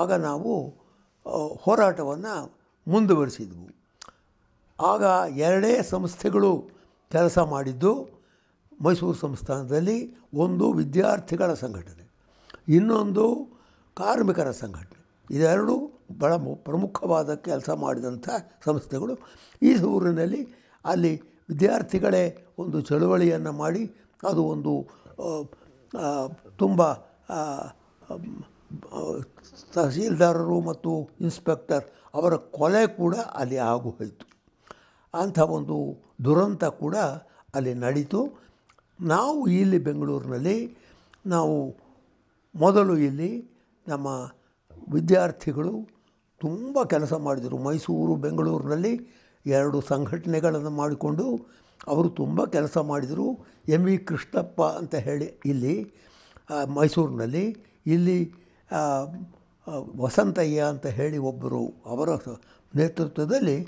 ಆಗ ನಾವು ಹೋರಾಟವನ್ನು ಮುಂದುವರಿಸಿದ್ವು ಆಗ ಎರಡೇ ಸಂಸ್ಥೆಗಳು ಕೆಲಸ ಮಾಡಿದ್ದು ಮೈಸೂರು ಸಂಸ್ಥಾನದಲ್ಲಿ ಒಂದು ವಿದ್ಯಾರ್ಥಿಗಳ ಸಂಘಟನೆ ಇನ್ನೊಂದು ಕಾರ್ಮಿಕರ ಸಂಘಟನೆ ಇದೆರಡು ಬಹಳ ಪ್ರಮುಖವಾದ ಕೆಲಸ ಮಾಡಿದಂಥ ಸಂಸ್ಥೆಗಳು ಈ ಊರಿನಲ್ಲಿ ಅಲ್ಲಿ ವಿದ್ಯಾರ್ಥಿಗಳೇ ಒಂದು ಚಳುವಳಿಯನ್ನು ಮಾಡಿ ಅದು ಒಂದು ತುಂಬ ತಹಸೀಲ್ದಾರರು ಮತ್ತು ಇನ್ಸ್ಪೆಕ್ಟರ್ ಅವರ ಕೊಲೆ ಕೂಡ ಅಲ್ಲಿ ಆಗು ಅಂಥ ಒಂದು ದುರಂತ ಕೂಡ ಅಲ್ಲಿ ನಡೀತು ನಾವು ಇಲ್ಲಿ ಬೆಂಗಳೂರಿನಲ್ಲಿ ನಾವು ಮೊದಲು ಇಲ್ಲಿ ನಮ್ಮ ವಿದ್ಯಾರ್ಥಿಗಳು ತುಂಬ ಕೆಲಸ ಮಾಡಿದರು ಮೈಸೂರು ಬೆಂಗಳೂರಿನಲ್ಲಿ ಎರಡು ಸಂಘಟನೆಗಳನ್ನು ಮಾಡಿಕೊಂಡು ಅವರು ತುಂಬ ಕೆಲಸ ಮಾಡಿದರು ಎಮ್ ವಿ ಕೃಷ್ಣಪ್ಪ ಅಂತ ಹೇಳಿ ಇಲ್ಲಿ ಮೈಸೂರಿನಲ್ಲಿ ಇಲ್ಲಿ ವಸಂತಯ್ಯ ಅಂತ ಹೇಳಿ ಒಬ್ಬರು ಅವರ ನೇತೃತ್ವದಲ್ಲಿ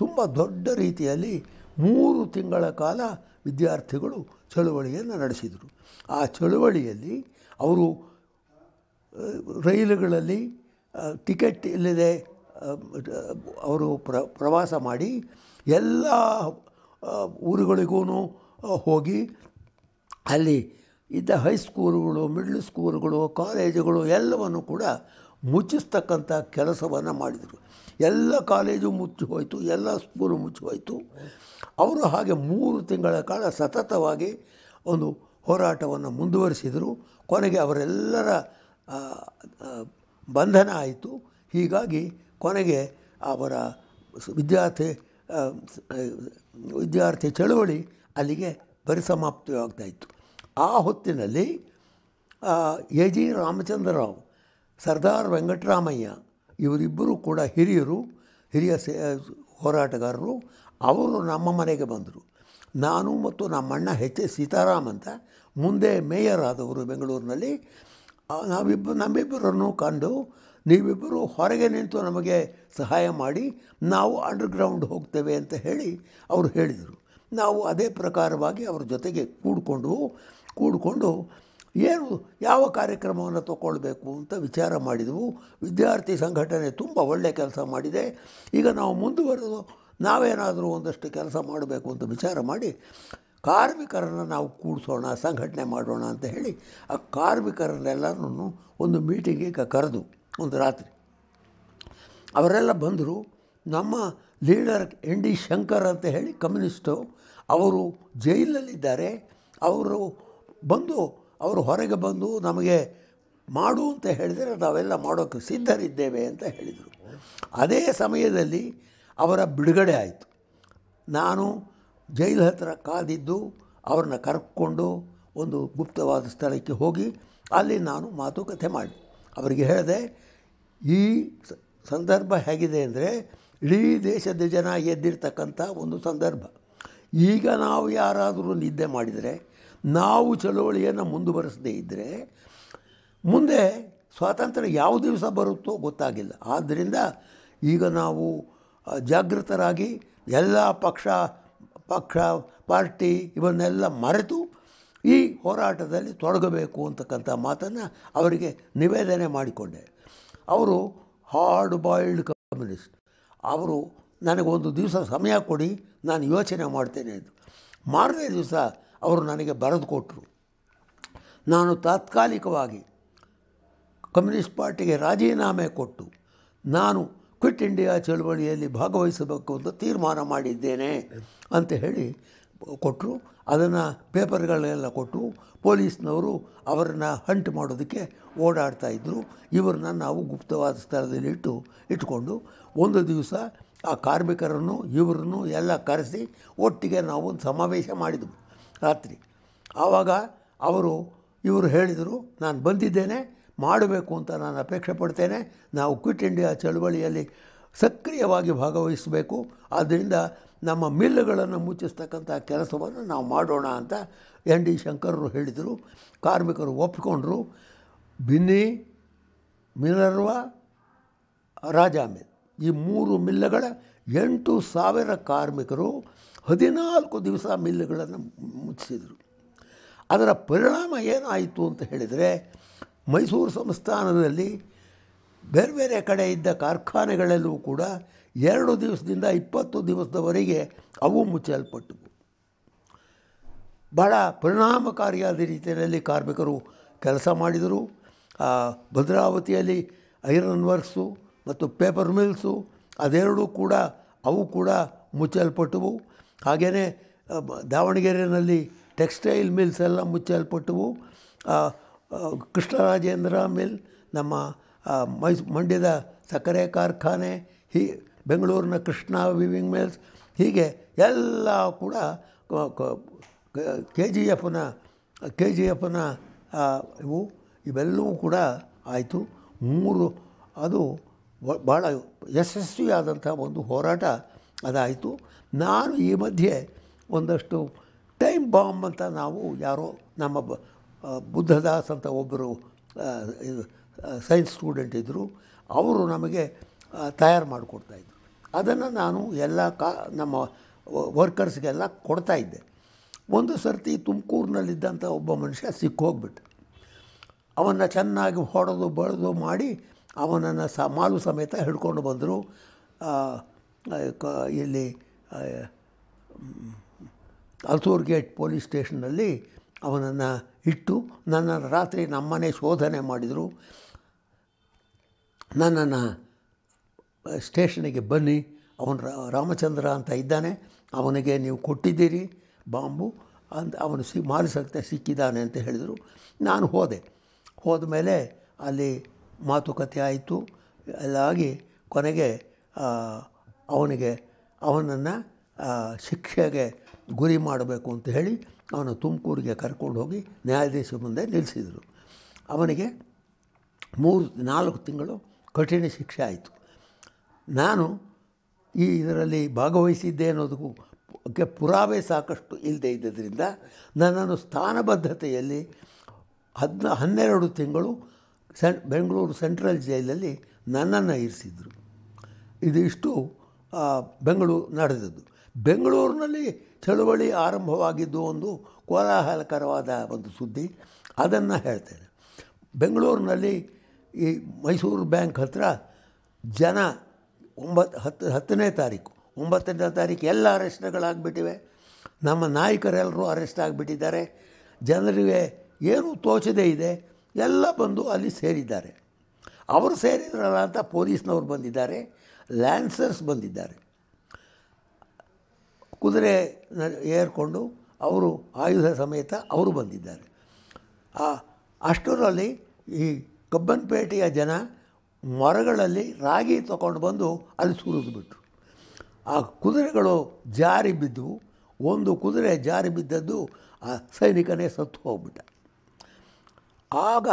ತುಂಬ ದೊಡ್ಡ ರೀತಿಯಲ್ಲಿ ಮೂರು ತಿಂಗಳ ಕಾಲ ವಿದ್ಯಾರ್ಥಿಗಳು ಚಳುವಳಿಯನ್ನು ನಡೆಸಿದರು ಆ ಚಳುವಳಿಯಲ್ಲಿ ಅವರು ರೈಲುಗಳಲ್ಲಿ ಟಿಕೆಟ್ ಇಲ್ಲದೆ ಅವರು ಪ್ರ ಪ್ರವಾಸ ಮಾಡಿ ಎಲ್ಲ ಊರುಗಳಿಗೂ ಹೋಗಿ ಅಲ್ಲಿ ಇದ್ದ ಹೈಸ್ಕೂಲುಗಳು ಮಿಡ್ಲ್ ಸ್ಕೂಲುಗಳು ಕಾಲೇಜುಗಳು ಎಲ್ಲವನ್ನು ಕೂಡ ಮುಚ್ಚಿಸ್ತಕ್ಕಂಥ ಕೆಲಸವನ್ನು ಮಾಡಿದರು ಎಲ್ಲ ಕಾಲೇಜು ಮುಚ್ಚಿ ಹೋಯಿತು ಎಲ್ಲ ಸ್ಕೂಲು ಮುಚ್ಚಿ ಹೋಯಿತು ಅವರು ಹಾಗೆ ಮೂರು ತಿಂಗಳ ಕಾಲ ಸತತವಾಗಿ ಒಂದು ಹೋರಾಟವನ್ನು ಮುಂದುವರಿಸಿದರು ಕೊನೆಗೆ ಅವರೆಲ್ಲರ ಬಂಧನ ಆಯಿತು ಹೀಗಾಗಿ ಕೊನೆಗೆ ಅವರ ವಿದ್ಯಾರ್ಥಿ ವಿದ್ಯಾರ್ಥಿ ಚಳುವಳಿ ಅಲ್ಲಿಗೆ ಪರಿಸಮಾಪ್ತಿಯಾಗ್ತಾಯಿತ್ತು ಆ ಹೊತ್ತಿನಲ್ಲಿ ಎ ಜಿ ರಾಮಚಂದ್ರರಾವ್ ಸರ್ದಾರ್ ವೆಂಕಟರಾಮಯ್ಯ ಇವರಿಬ್ಬರು ಕೂಡ ಹಿರಿಯರು ಹಿರಿಯ ಸೇ ಹೋರಾಟಗಾರರು ಅವರು ನಮ್ಮ ಮನೆಗೆ ಬಂದರು ನಾನು ಮತ್ತು ನಮ್ಮಣ್ಣ ಹೆಚ್ ಎಸ್ ಸೀತಾರಾಮ್ ಅಂತ ಮುಂದೆ ಮೇಯರ್ ಆದವರು ಬೆಂಗಳೂರಿನಲ್ಲಿ ನಾವಿಬ್ಬರು ನಮ್ಮಿಬ್ಬರನ್ನು ಕಂಡು ನೀವಿಬ್ಬರು ಹೊರಗೆ ನಿಂತು ನಮಗೆ ಸಹಾಯ ಮಾಡಿ ನಾವು ಅಂಡರ್ಗ್ರೌಂಡ್ ಹೋಗ್ತೇವೆ ಅಂತ ಹೇಳಿ ಅವರು ಹೇಳಿದರು ನಾವು ಅದೇ ಪ್ರಕಾರವಾಗಿ ಅವ್ರ ಜೊತೆಗೆ ಕೂಡಿಕೊಂಡು ಕೂಡಿಕೊಂಡು ಏನು ಯಾವ ಕಾರ್ಯಕ್ರಮವನ್ನು ತಗೊಳ್ಬೇಕು ಅಂತ ವಿಚಾರ ಮಾಡಿದೆವು ವಿದ್ಯಾರ್ಥಿ ಸಂಘಟನೆ ತುಂಬ ಒಳ್ಳೆಯ ಕೆಲಸ ಮಾಡಿದೆ ಈಗ ನಾವು ಮುಂದುವರೆದು ನಾವೇನಾದರೂ ಒಂದಷ್ಟು ಕೆಲಸ ಮಾಡಬೇಕು ಅಂತ ವಿಚಾರ ಮಾಡಿ ಕಾರ್ಮಿಕರನ್ನು ನಾವು ಕೂಡಿಸೋಣ ಸಂಘಟನೆ ಮಾಡೋಣ ಅಂತ ಹೇಳಿ ಆ ಕಾರ್ಮಿಕರನ್ನೆಲ್ಲರನ್ನು ಒಂದು ಮೀಟಿಂಗಿಗೆ ಕರೆದು ಒಂದು ರಾತ್ರಿ ಅವರೆಲ್ಲ ಬಂದರು ನಮ್ಮ ಲೀಡರ್ ಎನ್ ಡಿ ಶಂಕರ್ ಅಂತ ಹೇಳಿ ಕಮ್ಯುನಿಸ್ಟು ಅವರು ಜೈಲಲ್ಲಿದ್ದಾರೆ ಅವರು ಬಂದು ಅವರು ಹೊರಗೆ ಬಂದು ನಮಗೆ ಮಾಡು ಅಂತ ಹೇಳಿದರೆ ನಾವೆಲ್ಲ ಮಾಡೋಕ್ಕೆ ಸಿದ್ಧರಿದ್ದೇವೆ ಅಂತ ಹೇಳಿದರು ಅದೇ ಸಮಯದಲ್ಲಿ ಅವರ ಬಿಡುಗಡೆ ಆಯಿತು ನಾನು ಜೈಲ್ ಹತ್ತಿರ ಕಾದಿದ್ದು ಅವ್ರನ್ನ ಕರ್ಕೊಂಡು ಒಂದು ಗುಪ್ತವಾದ ಸ್ಥಳಕ್ಕೆ ಹೋಗಿ ಅಲ್ಲಿ ನಾನು ಮಾತುಕತೆ ಮಾಡಿ ಅವರಿಗೆ ಹೇಳಿದೆ ಈ ಸಂದರ್ಭ ಹೇಗಿದೆ ಅಂದರೆ ಇಡೀ ದೇಶದ ಜನ ಎದ್ದಿರ್ತಕ್ಕಂಥ ಒಂದು ಸಂದರ್ಭ ಈಗ ನಾವು ಯಾರಾದರೂ ನಿದ್ದೆ ಮಾಡಿದರೆ ನಾವು ಚಳುವಳಿಯನ್ನು ಮುಂದುವರೆಸದೇ ಇದ್ದರೆ ಮುಂದೆ ಸ್ವಾತಂತ್ರ್ಯ ಯಾವ ದಿವಸ ಬರುತ್ತೋ ಗೊತ್ತಾಗಿಲ್ಲ ಆದ್ದರಿಂದ ಈಗ ನಾವು ಜಾಗೃತರಾಗಿ ಎಲ್ಲ ಪಕ್ಷ ಪಕ್ಷ ಪಾರ್ಟಿ ಇವನ್ನೆಲ್ಲ ಮರೆತು ಈ ಹೋರಾಟದಲ್ಲಿ ತೊಡಗಬೇಕು ಅಂತಕ್ಕಂಥ ಮಾತನ್ನು ಅವರಿಗೆ ನಿವೇದನೆ ಮಾಡಿಕೊಂಡೆ ಅವರು ಹಾರ್ಡ್ ಬಾಯ್ಲ್ಡ್ ಕಮ್ಯುನಿಸ್ಟ್ ಅವರು ನನಗೊಂದು ದಿವಸ ಸಮಯ ಕೊಡಿ ನಾನು ಯೋಚನೆ ಮಾಡ್ತೇನೆ ಅಂತ ಮಾರನೇ ದಿವಸ ಅವರು ನನಗೆ ಬರೆದು ಕೊಟ್ಟರು ನಾನು ತಾತ್ಕಾಲಿಕವಾಗಿ ಕಮ್ಯುನಿಸ್ಟ್ ಪಾರ್ಟಿಗೆ ರಾಜೀನಾಮೆ ಕೊಟ್ಟು ನಾನು ಕ್ವಿಟ್ ಇಂಡಿಯಾ ಚಳುವಳಿಯಲ್ಲಿ ಭಾಗವಹಿಸಬೇಕು ಅಂತ ತೀರ್ಮಾನ ಮಾಡಿದ್ದೇನೆ ಅಂತ ಹೇಳಿ ಕೊಟ್ಟರು ಅದನ್ನು ಪೇಪರ್ಗಳನ್ನೆಲ್ಲ ಕೊಟ್ಟು ಪೊಲೀಸ್ನವರು ಅವರನ್ನು ಹಂಟ್ ಮಾಡೋದಕ್ಕೆ ಇದ್ದರು ಇವರನ್ನ ನಾವು ಗುಪ್ತವಾದ ಸ್ಥಳದಲ್ಲಿ ಇಟ್ಟು ಇಟ್ಕೊಂಡು ಒಂದು ದಿವಸ ಆ ಕಾರ್ಮಿಕರನ್ನು ಇವರನ್ನು ಎಲ್ಲ ಕರೆಸಿ ಒಟ್ಟಿಗೆ ನಾವು ಒಂದು ಸಮಾವೇಶ ಮಾಡಿದ್ವು ರಾತ್ರಿ ಆವಾಗ ಅವರು ಇವರು ಹೇಳಿದರು ನಾನು ಬಂದಿದ್ದೇನೆ ಮಾಡಬೇಕು ಅಂತ ನಾನು ಅಪೇಕ್ಷೆ ಪಡ್ತೇನೆ ನಾವು ಕ್ವಿಟ್ ಇಂಡಿಯಾ ಚಳವಳಿಯಲ್ಲಿ ಸಕ್ರಿಯವಾಗಿ ಭಾಗವಹಿಸಬೇಕು ಆದ್ದರಿಂದ ನಮ್ಮ ಮಿಲ್ಲುಗಳನ್ನು ಮುಚ್ಚಿಸ್ತಕ್ಕಂಥ ಕೆಲಸವನ್ನು ನಾವು ಮಾಡೋಣ ಅಂತ ಎನ್ ಡಿ ಶಂಕರರು ಹೇಳಿದರು ಕಾರ್ಮಿಕರು ಒಪ್ಪಿಕೊಂಡರು ಬಿನ್ನಿ ಮಿನರ್ವ ರಾಜಾ ಮಿಲ್ ಈ ಮೂರು ಮಿಲ್ಲಗಳ ಎಂಟು ಸಾವಿರ ಕಾರ್ಮಿಕರು ಹದಿನಾಲ್ಕು ದಿವಸ ಮಿಲ್ಲುಗಳನ್ನು ಮುಚ್ಚಿಸಿದರು ಅದರ ಪರಿಣಾಮ ಏನಾಯಿತು ಅಂತ ಹೇಳಿದರೆ ಮೈಸೂರು ಸಂಸ್ಥಾನದಲ್ಲಿ ಬೇರೆ ಬೇರೆ ಕಡೆ ಇದ್ದ ಕಾರ್ಖಾನೆಗಳಲ್ಲೂ ಕೂಡ ಎರಡು ದಿವಸದಿಂದ ಇಪ್ಪತ್ತು ದಿವಸದವರೆಗೆ ಅವು ಮುಚ್ಚಲ್ಪಟ್ಟವು ಭಾಳ ಪರಿಣಾಮಕಾರಿಯಾದ ರೀತಿಯಲ್ಲಿ ಕಾರ್ಮಿಕರು ಕೆಲಸ ಮಾಡಿದರು ಭದ್ರಾವತಿಯಲ್ಲಿ ಐರನ್ ವರ್ಕ್ಸು ಮತ್ತು ಪೇಪರ್ ಮಿಲ್ಸು ಅದೆರಡೂ ಕೂಡ ಅವು ಕೂಡ ಮುಚ್ಚಲ್ಪಟ್ಟವು ಹಾಗೆಯೇ ದಾವಣಗೆರೆಯಲ್ಲಿ ಟೆಕ್ಸ್ಟೈಲ್ ಮಿಲ್ಸ್ ಎಲ್ಲ ಮುಚ್ಚಲ್ಪಟ್ಟವು ಕೃಷ್ಣರಾಜೇಂದ್ರ ಮಿಲ್ ನಮ್ಮ ಮೈಸ್ ಮಂಡ್ಯದ ಸಕ್ಕರೆ ಕಾರ್ಖಾನೆ ಹೀ ಬೆಂಗಳೂರಿನ ಕೃಷ್ಣ ವಿವಿಂಗ್ ಮಿಲ್ಸ್ ಹೀಗೆ ಎಲ್ಲ ಕೂಡ ಕೆ ಜಿ ಎಫ್ನ ಕೆ ಜಿ ಎಫ್ನ ಇವು ಇವೆಲ್ಲವೂ ಕೂಡ ಆಯಿತು ಮೂರು ಅದು ಭಾಳ ಯಶಸ್ವಿಯಾದಂಥ ಒಂದು ಹೋರಾಟ ಅದಾಯಿತು ನಾನು ಈ ಮಧ್ಯೆ ಒಂದಷ್ಟು ಟೈಮ್ ಬಾಂಬ್ ಅಂತ ನಾವು ಯಾರೋ ನಮ್ಮ ಬುದ್ಧದಾಸ್ ಅಂತ ಒಬ್ಬರು ಸೈನ್ಸ್ ಸ್ಟೂಡೆಂಟ್ ಇದ್ದರು ಅವರು ನಮಗೆ ತಯಾರು ಮಾಡಿಕೊಡ್ತಾಯಿದ್ರು ಅದನ್ನು ನಾನು ಎಲ್ಲ ಕಾ ನಮ್ಮ ವರ್ಕರ್ಸ್ಗೆಲ್ಲ ಕೊಡ್ತಾಯಿದ್ದೆ ಒಂದು ಸರ್ತಿ ತುಮಕೂರಿನಲ್ಲಿದ್ದಂಥ ಒಬ್ಬ ಮನುಷ್ಯ ಸಿಕ್ಕೋಗ್ಬಿಟ್ಟು ಅವನ್ನ ಚೆನ್ನಾಗಿ ಹೊಡೆದು ಬಳಿದು ಮಾಡಿ ಅವನನ್ನು ಸ ಮಾಲು ಸಮೇತ ಹಿಡ್ಕೊಂಡು ಬಂದರು ಇಲ್ಲಿ ಅಲ್ಸೂರ್ ಗೇಟ್ ಪೊಲೀಸ್ ಸ್ಟೇಷನ್ನಲ್ಲಿ ಅವನನ್ನು ಇಟ್ಟು ನನ್ನನ್ನು ರಾತ್ರಿ ನಮ್ಮನೆ ಶೋಧನೆ ಮಾಡಿದರು ನನ್ನನ್ನು ಸ್ಟೇಷನಿಗೆ ಬನ್ನಿ ಅವನು ರಾಮಚಂದ್ರ ಅಂತ ಇದ್ದಾನೆ ಅವನಿಗೆ ನೀವು ಕೊಟ್ಟಿದ್ದೀರಿ ಬಾಂಬು ಅಂತ ಅವನು ಸಿ ಮಾರಿಸಕ್ಕೆ ಸಿಕ್ಕಿದ್ದಾನೆ ಅಂತ ಹೇಳಿದರು ನಾನು ಹೋದೆ ಹೋದ ಮೇಲೆ ಅಲ್ಲಿ ಮಾತುಕತೆ ಆಯಿತು ಎಲ್ಲ ಆಗಿ ಕೊನೆಗೆ ಅವನಿಗೆ ಅವನನ್ನು ಶಿಕ್ಷೆಗೆ ಗುರಿ ಮಾಡಬೇಕು ಅಂತ ಹೇಳಿ ಅವನು ತುಮಕೂರಿಗೆ ಕರ್ಕೊಂಡು ಹೋಗಿ ನ್ಯಾಯಾಧೀಶ ಮುಂದೆ ನಿಲ್ಲಿಸಿದರು ಅವನಿಗೆ ಮೂರು ನಾಲ್ಕು ತಿಂಗಳು ಕಠಿಣ ಶಿಕ್ಷೆ ಆಯಿತು ನಾನು ಈ ಇದರಲ್ಲಿ ಭಾಗವಹಿಸಿದ್ದೆ ಅನ್ನೋದಕ್ಕೂ ಪುರಾವೆ ಸಾಕಷ್ಟು ಇಲ್ಲದೆ ಇದ್ದರಿಂದ ನನ್ನನ್ನು ಸ್ಥಾನಬದ್ಧತೆಯಲ್ಲಿ ಹದಿನ ಹನ್ನೆರಡು ತಿಂಗಳು ಸೆನ್ ಬೆಂಗಳೂರು ಸೆಂಟ್ರಲ್ ಜೈಲಲ್ಲಿ ನನ್ನನ್ನು ಇರಿಸಿದರು ಇದಿಷ್ಟು ಬೆಂಗಳೂರು ನಡೆದದ್ದು ಬೆಂಗಳೂರಿನಲ್ಲಿ ಚಳುವಳಿ ಆರಂಭವಾಗಿದ್ದು ಒಂದು ಕೋಲಾಹಲಕರವಾದ ಒಂದು ಸುದ್ದಿ ಅದನ್ನು ಹೇಳ್ತೇನೆ ಬೆಂಗಳೂರಿನಲ್ಲಿ ಈ ಮೈಸೂರು ಬ್ಯಾಂಕ್ ಹತ್ತಿರ ಜನ ಒಂಬತ್ತು ಹತ್ತು ಹತ್ತನೇ ತಾರೀಕು ಒಂಬತ್ತನೇ ತಾರೀಕು ಎಲ್ಲ ಅರೆಸ್ಟ್ಗಳಾಗ್ಬಿಟ್ಟಿವೆ ನಮ್ಮ ನಾಯಕರೆಲ್ಲರೂ ಅರೆಸ್ಟ್ ಆಗಿಬಿಟ್ಟಿದ್ದಾರೆ ಜನರಿಗೆ ಏನೂ ತೋಚದೇ ಇದೆ ಎಲ್ಲ ಬಂದು ಅಲ್ಲಿ ಸೇರಿದ್ದಾರೆ ಅವರು ಸೇರಿದ್ರಲ್ಲ ಅಂತ ಪೊಲೀಸ್ನವರು ಬಂದಿದ್ದಾರೆ ಲ್ಯಾನ್ಸರ್ಸ್ ಬಂದಿದ್ದಾರೆ ಕುದುರೆ ಏರ್ಕೊಂಡು ಅವರು ಆಯುಧ ಸಮೇತ ಅವರು ಬಂದಿದ್ದಾರೆ ಆ ಅಷ್ಟರಲ್ಲಿ ಈ ಕಬ್ಬನ್ಪೇಟೆಯ ಜನ ಮರಗಳಲ್ಲಿ ರಾಗಿ ತಗೊಂಡು ಬಂದು ಅಲ್ಲಿ ಸುರಿದುಬಿಟ್ರು ಆ ಕುದುರೆಗಳು ಜಾರಿ ಬಿದ್ದವು ಒಂದು ಕುದುರೆ ಜಾರಿ ಬಿದ್ದದ್ದು ಆ ಸೈನಿಕನೇ ಸತ್ತು ಹೋಗ್ಬಿಟ್ಟ ಆಗ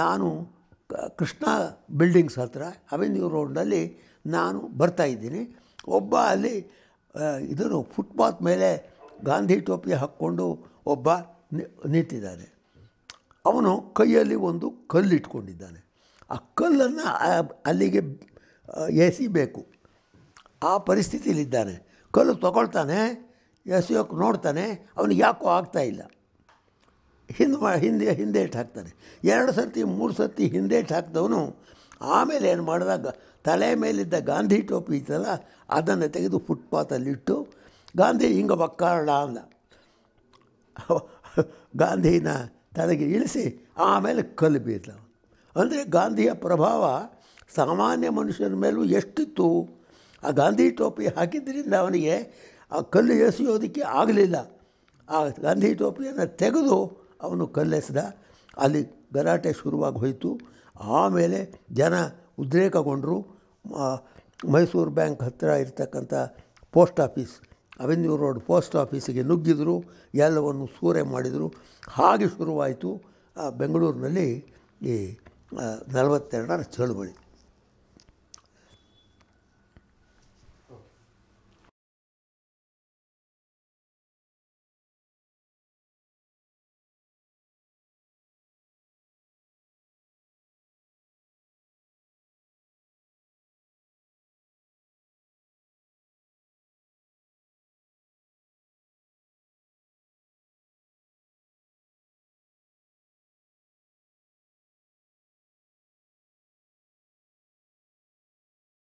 ನಾನು ಕೃಷ್ಣ ಬಿಲ್ಡಿಂಗ್ಸ್ ಹತ್ರ ಅವೆನ್ಯೂ ರೋಡ್ನಲ್ಲಿ ನಾನು ಬರ್ತಾಯಿದ್ದೀನಿ ಒಬ್ಬ ಅಲ್ಲಿ ಇದನ್ನು ಫುಟ್ಪಾತ್ ಮೇಲೆ ಗಾಂಧಿ ಟೋಪಿ ಹಾಕ್ಕೊಂಡು ಒಬ್ಬ ನಿಂತಿದ್ದಾನೆ ಅವನು ಕೈಯಲ್ಲಿ ಒಂದು ಕಲ್ಲು ಇಟ್ಕೊಂಡಿದ್ದಾನೆ ಆ ಕಲ್ಲನ್ನು ಅಲ್ಲಿಗೆ ಎಸಿಬೇಕು ಆ ಪರಿಸ್ಥಿತಿಯಲ್ಲಿದ್ದಾನೆ ಕಲ್ಲು ತಗೊಳ್ತಾನೆ ಎಸೆಯೋಕ್ಕೆ ನೋಡ್ತಾನೆ ಅವನಿಗೆ ಯಾಕೋ ಆಗ್ತಾ ಇಲ್ಲ ಹಿಂದೆ ಹಿಂದೆ ಹಿಂದೆ ಇಟ್ಟು ಹಾಕ್ತಾನೆ ಎರಡು ಸರ್ತಿ ಮೂರು ಸರ್ತಿ ಇಟ್ಟು ಹಾಕಿದವನು ಆಮೇಲೆ ಏನು ಮಾಡಿದಾಗ ತಲೆ ಮೇಲಿದ್ದ ಗಾಂಧಿ ಟೋಪಿ ಇತ್ತಲ್ಲ ಅದನ್ನು ತೆಗೆದು ಫುಟ್ಪಾತಲ್ಲಿಟ್ಟು ಗಾಂಧಿ ಹಿಂಗೆ ಬಕ್ಕಾಡ ಅಂದ ಗಾಂಧಿನ ತಲೆಗೆ ಇಳಿಸಿ ಆಮೇಲೆ ಕಲ್ಲು ಬೀರ್ಲ ಅಂದರೆ ಗಾಂಧಿಯ ಪ್ರಭಾವ ಸಾಮಾನ್ಯ ಮನುಷ್ಯನ ಮೇಲೂ ಎಷ್ಟಿತ್ತು ಆ ಗಾಂಧಿ ಟೋಪಿ ಹಾಕಿದ್ದರಿಂದ ಅವನಿಗೆ ಆ ಕಲ್ಲು ಎಸೆಯೋದಕ್ಕೆ ಆಗಲಿಲ್ಲ ಆ ಗಾಂಧಿ ಟೋಪಿಯನ್ನು ತೆಗೆದು ಅವನು ಕಲ್ಲೆಸೆದ ಅಲ್ಲಿ ಗಲಾಟೆ ಶುರುವಾಗಿ ಹೋಯಿತು ಆಮೇಲೆ ಜನ ಉದ್ರೇಕಗೊಂಡರು ಮೈಸೂರು ಬ್ಯಾಂಕ್ ಹತ್ತಿರ ಇರತಕ್ಕಂಥ post office avenue road post ಆಫೀಸಿಗೆ ನುಗ್ಗಿದರು ಎಲ್ಲವನ್ನು ಸೂರೆ ಮಾಡಿದರು ಹಾಗೆ ಶುರುವಾಯಿತು ಬೆಂಗಳೂರಿನಲ್ಲಿ ಈ ನಲವತ್ತೆರಡರ ಚಳುವಳಿ